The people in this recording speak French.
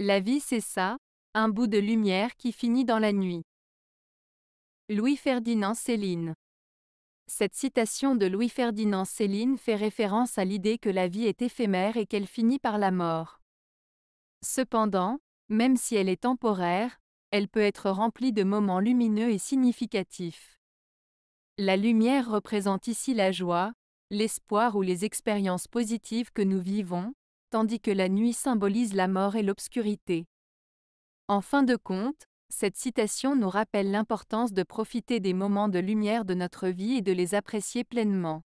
La vie c'est ça, un bout de lumière qui finit dans la nuit. Louis-Ferdinand Céline Cette citation de Louis-Ferdinand Céline fait référence à l'idée que la vie est éphémère et qu'elle finit par la mort. Cependant, même si elle est temporaire, elle peut être remplie de moments lumineux et significatifs. La lumière représente ici la joie, l'espoir ou les expériences positives que nous vivons, tandis que la nuit symbolise la mort et l'obscurité. En fin de compte, cette citation nous rappelle l'importance de profiter des moments de lumière de notre vie et de les apprécier pleinement.